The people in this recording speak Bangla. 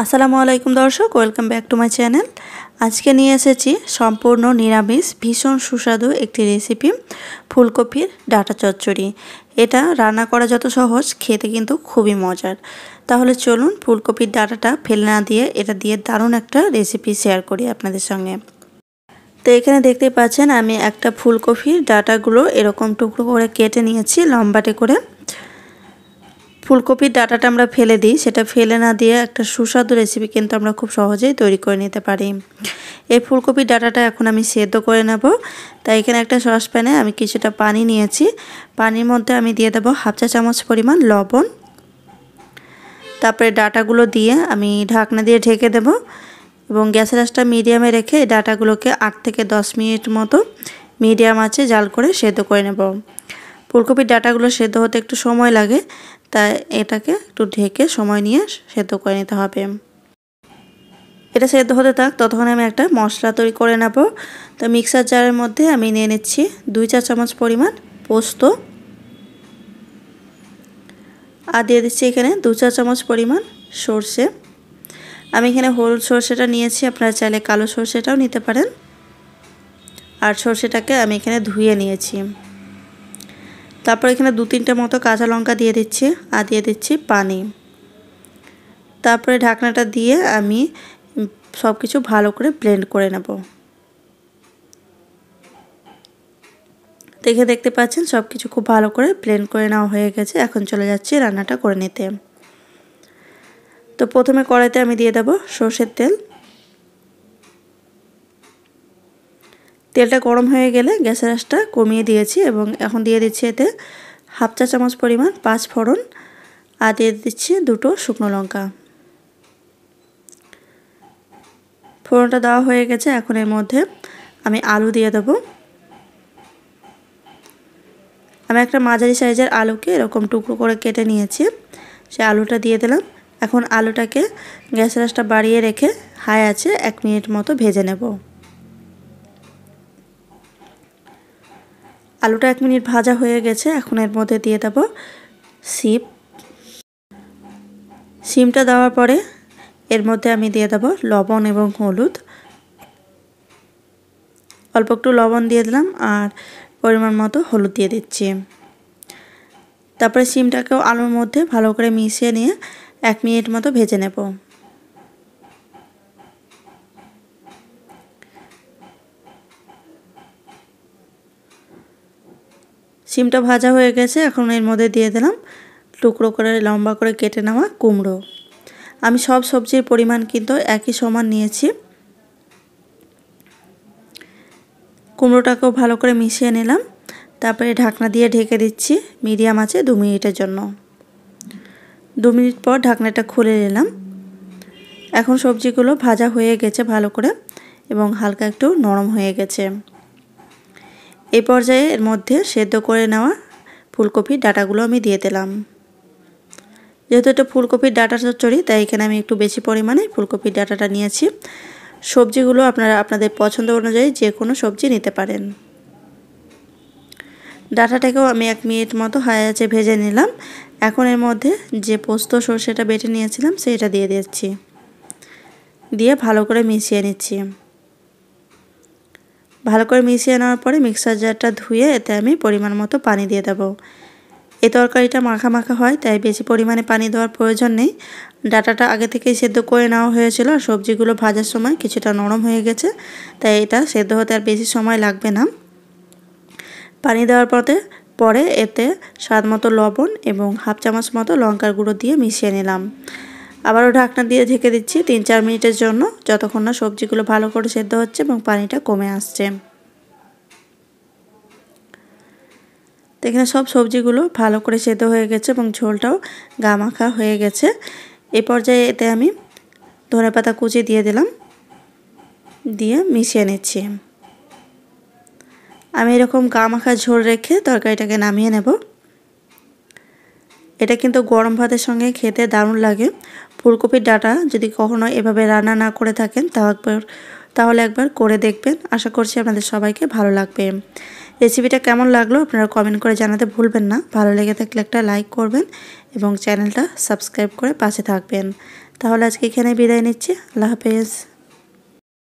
আসসালামু আলাইকুম দর্শক welcome back to my channel আজকে নিয়ে এসেছি সম্পূর্ণ নিরামিষ ভীষণ সুস্বাদু একটি রেসিপি ফুলকপির ডাটা চচ্চড়ি এটা রান্না করা যত সহজ খেতে কিন্তু খুবই মজার তাহলে চলুন ফুলকপির ডাটাটা ফেলে না দিয়ে এটা দিয়ে দারুণ একটা রেসিপি শেয়ার করি আপনাদের সঙ্গে তো এখানে দেখতে পাচ্ছেন আমি একটা ফুলকপির ডাটাগুলো এরকম টুকরো করে কেটে নিয়েছি লম্বাটে করে ফুলকপির ডাটাটা আমরা ফেলে দিই সেটা ফেলে না দিয়ে একটা সুস্বাদু রেসিপি কিন্তু আমরা খুব সহজেই তৈরি করে নিতে পারি এই ফুলকপির ডাটাটা এখন আমি সেদ্ধ করে নেব তাই এখানে একটা সসপ্যানে আমি কিছুটা পানি নিয়েছি পানির মধ্যে আমি দিয়ে দেবো হাফ চা চামচ পরিমাণ লবণ তারপরে ডাটাগুলো দিয়ে আমি ঢাকনা দিয়ে ঢেকে দেব এবং গ্যাসের আঁচটা মিডিয়ামে রেখে ডাটাগুলোকে আট থেকে দশ মিনিট মতো মিডিয়াম আছে জাল করে সেদ্ধ করে নেব ফুলকপির ডাটাগুলো সেদ্ধ হতে একটু সময় লাগে তাই এটাকে একটু ঢেকে সময় নিয়ে সেদ্ধ করে নিতে হবে এটা সেদ্ধ হতে থাক ততক্ষণে আমি একটা মশলা তৈরি করে নেব তো মিক্সার জারের মধ্যে আমি নিয়ে নিচ্ছি দুই চা চামচ পরিমাণ পোস্ত আর দিয়ে দিচ্ছি এখানে দু চা চামচ পরিমাণ সর্ষে আমি এখানে হলুদ সর্ষেটা নিয়েছি আপনারা চাইলে কালো সর্ষেটাও নিতে পারেন আর সর্ষেটাকে আমি এখানে ধুয়ে নিয়েছি তারপর এখানে দু তিনটে মতো কাঁচা লঙ্কা দিয়ে দিচ্ছি আর দিয়ে দিচ্ছি পানি তারপরে ঢাকনাটা দিয়ে আমি সব কিছু ভালো করে ব্লেন্ড করে নেব দেখে দেখতে পাচ্ছেন সব কিছু খুব ভালো করে ব্লেন্ড করে নেওয়া হয়ে গেছে এখন চলে যাচ্ছি রান্নাটা করে নিতে তো প্রথমে কড়াইতে আমি দিয়ে দেব সর্ষের তেল তেলটা গরম হয়ে গেলে গ্যাসের আঁচটা কমিয়ে দিয়েছি এবং এখন দিয়ে দিচ্ছি এতে হাফ চা চামচ পরিমাণ পাঁচ ফোড়ন আর দিয়ে দিচ্ছি দুটো শুকনো লঙ্কা ফোড়নটা দেওয়া হয়ে গেছে এখন এর মধ্যে আমি আলু দিয়ে দেব আমি একটা মাঝারি সাইজের আলুকে এরকম টুকরো করে কেটে নিয়েছি সে আলুটা দিয়ে দিলাম এখন আলুটাকে গ্যাসের আঁচটা বাড়িয়ে রেখে হাই আছে এক মিনিট মতো ভেজে নেব আলুটা এক মিনিট ভাজা হয়ে গেছে এখন এর মধ্যে দিয়ে দেব সিম সিমটা দেওয়ার পরে এর মধ্যে আমি দিয়ে দেব লবণ এবং হলুদ অল্প একটু লবণ দিয়ে দিলাম আর পরিমাণ মতো হলুদ দিয়ে দিচ্ছি তারপরে সিমটাকেও আলুর মধ্যে ভালো করে মিশিয়ে নিয়ে এক মিনিট মতো ভেজে নেব সিমটা ভাজা হয়ে গেছে এখন এর মধ্যে দিয়ে দিলাম টুকরো করে লম্বা করে কেটে নেওয়া কুমড়ো আমি সব সবজির পরিমাণ কিন্তু একই সমান নিয়েছি কুমড়োটাকেও ভালো করে মিশিয়ে নিলাম তারপরে ঢাকনা দিয়ে ঢেকে দিচ্ছি মিডিয়াম আছে দু মিনিটের জন্য দু মিনিট পর ঢাকনাটা খুলে নিলাম এখন সবজিগুলো ভাজা হয়ে গেছে ভালো করে এবং হালকা একটু নরম হয়ে গেছে এই পর্যায়ে এর মধ্যে সেদ্ধ করে নেওয়া ফুলকপির ডাটাগুলো আমি দিয়ে দিলাম যেহেতু এটা ফুলকপির ডাটা চচ্চড়ি তাই এখানে আমি একটু বেশি পরিমাণে ফুলকপির ডাটাটা নিয়েছি সবজিগুলো আপনারা আপনাদের পছন্দ অনুযায়ী যে কোনো সবজি নিতে পারেন ডাটাটাকেও আমি এক মিনিট মতো হাই আছে ভেজে নিলাম এখন এর মধ্যে যে পোস্ত সর্ষেটা বেটে নিয়েছিলাম সেটা দিয়ে দিচ্ছি দিয়ে ভালো করে মিশিয়ে নিচ্ছি ভালো করে মিশিয়ে নেওয়ার পরে মিক্সার জারটা ধুয়ে এতে আমি পরিমাণ মতো পানি দিয়ে দেবো এই তরকারিটা মাখা মাখা হয় তাই বেশি পরিমাণে পানি দেওয়ার প্রয়োজন নেই ডাটাটা আগে থেকেই সেদ্ধ করে নেওয়া হয়েছিল আর সবজিগুলো ভাজার সময় কিছুটা নরম হয়ে গেছে তাই এটা সেদ্ধ হতে আর বেশি সময় লাগবে না পানি দেওয়ার পরে পরে এতে স্বাদ মতো লবণ এবং হাফ চামচ মতো লঙ্কার গুঁড়ো দিয়ে মিশিয়ে নিলাম আবারও ঢাকনা দিয়ে ঢেকে দিচ্ছি তিন চার মিনিটের জন্য যতক্ষণ না সবজিগুলো ভালো করে সেদ্ধ হচ্ছে এবং পানিটা কমে আসছে তো এখানে সব সবজিগুলো ভালো করে সেদ্ধ হয়ে গেছে এবং ঝোলটাও গামাখা হয়ে গেছে এ পর্যায়ে এতে আমি ধনে পাতা কুচি দিয়ে দিলাম দিয়ে মিশিয়ে নিচ্ছি আমি এরকম গামাখা ঝোল রেখে তরকারিটাকে নামিয়ে নেব এটা কিন্তু গরম ভাতের সঙ্গে খেতে দারুণ লাগে ফুলকপির ডাটা যদি কখনো এভাবে রান্না না করে থাকেন তাও একবার তাহলে একবার করে দেখবেন আশা করছি আপনাদের সবাইকে ভালো লাগবে রেসিপিটা কেমন লাগলো আপনারা কমেন্ট করে জানাতে ভুলবেন না ভালো লেগে থাকলে একটা লাইক করবেন এবং চ্যানেলটা সাবস্ক্রাইব করে পাশে থাকবেন তাহলে আজকে এখানে বিদায় নিচ্ছি আল্লাহ হাফেজ